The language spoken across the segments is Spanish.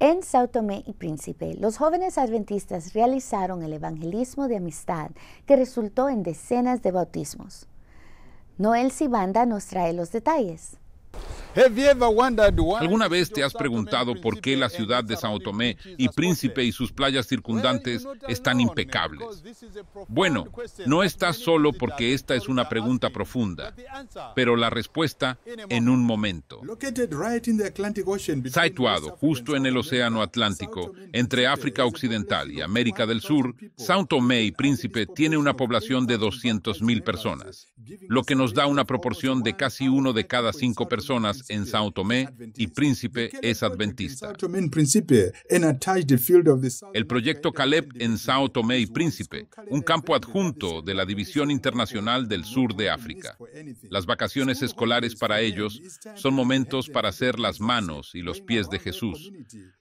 En Sao Tomé y Príncipe, los jóvenes adventistas realizaron el evangelismo de amistad que resultó en decenas de bautismos. Noel Sibanda nos trae los detalles. ¿Alguna vez te has preguntado por qué la ciudad de Sao Tomé y Príncipe y sus playas circundantes están impecables? Bueno, no estás solo porque esta es una pregunta profunda, pero la respuesta en un momento. Situado justo en el Océano Atlántico, entre África Occidental y América del Sur, Sao Tomé y Príncipe tiene una población de 200.000 personas, lo que nos da una proporción de casi uno de cada cinco personas en Sao Tomé y Príncipe es adventista. El proyecto Caleb en Sao Tomé y Príncipe, un campo adjunto de la División Internacional del Sur de África. Las vacaciones escolares para ellos son momentos para hacer las manos y los pies de Jesús,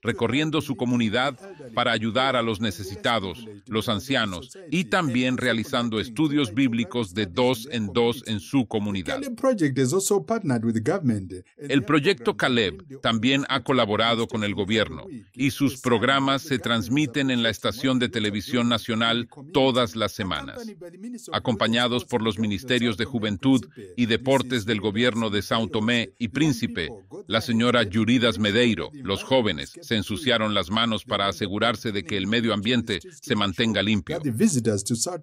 recorriendo su comunidad para ayudar a los necesitados, los ancianos y también realizando estudios bíblicos de dos en dos en su comunidad. El proyecto Caleb también ha colaborado con el gobierno y sus programas se transmiten en la estación de televisión nacional todas las semanas, acompañados por los ministerios de Juventud y Deportes del gobierno de Sao Tomé y Príncipe. La señora Yuridas Medeiro, los jóvenes, se ensuciaron las manos para asegurarse de que el medio ambiente se mantenga limpio.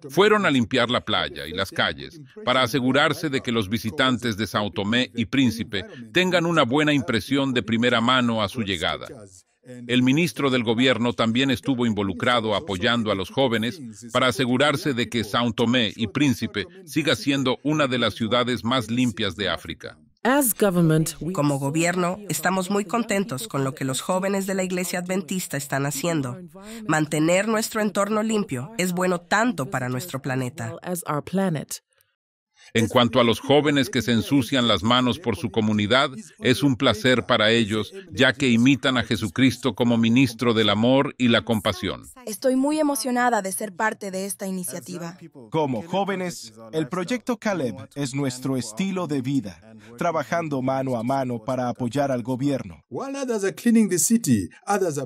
Fueron a limpiar la playa y las calles para asegurarse de que los visitantes de Sao Tomé y Príncipe tengan una buena impresión de primera mano a su llegada. El ministro del gobierno también estuvo involucrado apoyando a los jóvenes para asegurarse de que São Tomé y Príncipe siga siendo una de las ciudades más limpias de África. Como gobierno, estamos muy contentos con lo que los jóvenes de la Iglesia Adventista están haciendo. Mantener nuestro entorno limpio es bueno tanto para nuestro planeta. En cuanto a los jóvenes que se ensucian las manos por su comunidad, es un placer para ellos, ya que imitan a Jesucristo como ministro del amor y la compasión. Estoy muy emocionada de ser parte de esta iniciativa. Como jóvenes, el proyecto Caleb es nuestro estilo de vida, trabajando mano a mano para apoyar al gobierno.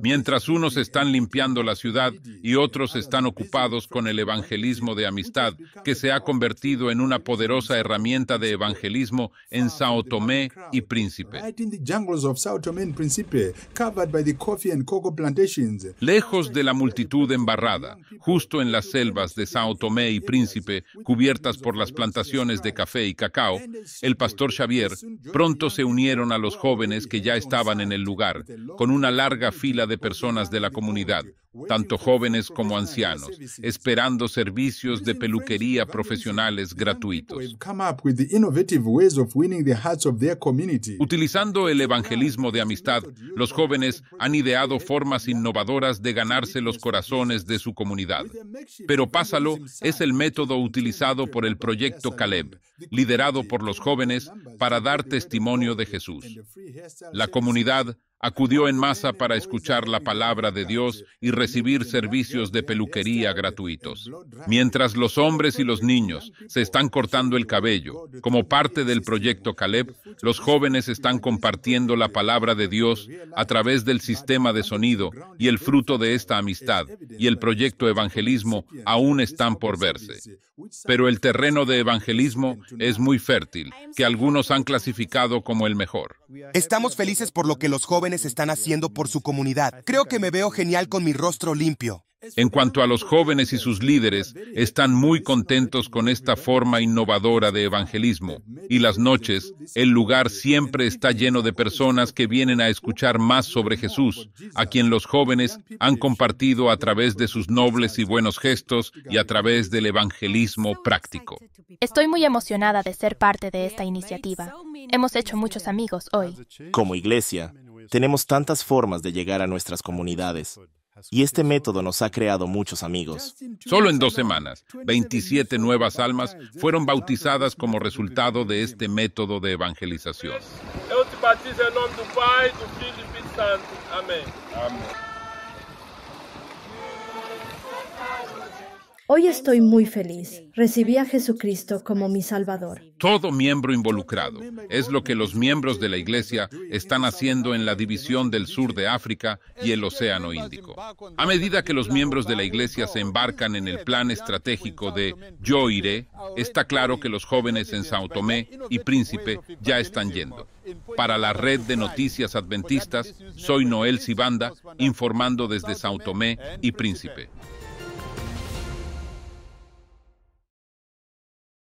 Mientras unos están limpiando la ciudad y otros están ocupados con el evangelismo de amistad, que se ha convertido en una poderosa herramienta de evangelismo en Sao Tomé y Príncipe. Lejos de la multitud embarrada, justo en las selvas de Sao Tomé y Príncipe, cubiertas por las plantaciones de café y cacao, el pastor Xavier pronto se unieron a los jóvenes que ya estaban en el lugar, con una larga fila de personas de la comunidad, tanto jóvenes como ancianos, esperando servicios de peluquería profesionales gratuitos. Utilizando el evangelismo de amistad, los jóvenes han ideado formas innovadoras de ganarse los corazones de su comunidad. Pero Pásalo es el método utilizado por el proyecto Caleb, liderado por los jóvenes para dar testimonio de Jesús. La comunidad acudió en masa para escuchar la palabra de Dios y recibir servicios de peluquería gratuitos. Mientras los hombres y los niños se están cortando el cabello, como parte del proyecto Caleb, los jóvenes están compartiendo la palabra de Dios a través del sistema de sonido y el fruto de esta amistad y el proyecto evangelismo aún están por verse. Pero el terreno de evangelismo es muy fértil, que algunos han clasificado como el mejor. Estamos felices por lo que los jóvenes están haciendo por su comunidad. Creo que me veo genial con mi rostro limpio. En cuanto a los jóvenes y sus líderes, están muy contentos con esta forma innovadora de evangelismo. Y las noches, el lugar siempre está lleno de personas que vienen a escuchar más sobre Jesús, a quien los jóvenes han compartido a través de sus nobles y buenos gestos y a través del evangelismo práctico. Estoy muy emocionada de ser parte de esta iniciativa. Hemos hecho muchos amigos hoy. Como iglesia, tenemos tantas formas de llegar a nuestras comunidades. Y este método nos ha creado muchos amigos. Solo en dos semanas, 27 nuevas almas fueron bautizadas como resultado de este método de evangelización. Em e Amén. Hoy estoy muy feliz. Recibí a Jesucristo como mi Salvador. Todo miembro involucrado es lo que los miembros de la Iglesia están haciendo en la división del sur de África y el Océano Índico. A medida que los miembros de la Iglesia se embarcan en el plan estratégico de Yo iré, está claro que los jóvenes en Sao Tomé y Príncipe ya están yendo. Para la red de noticias adventistas, soy Noel Sibanda, informando desde Sao Tomé y Príncipe.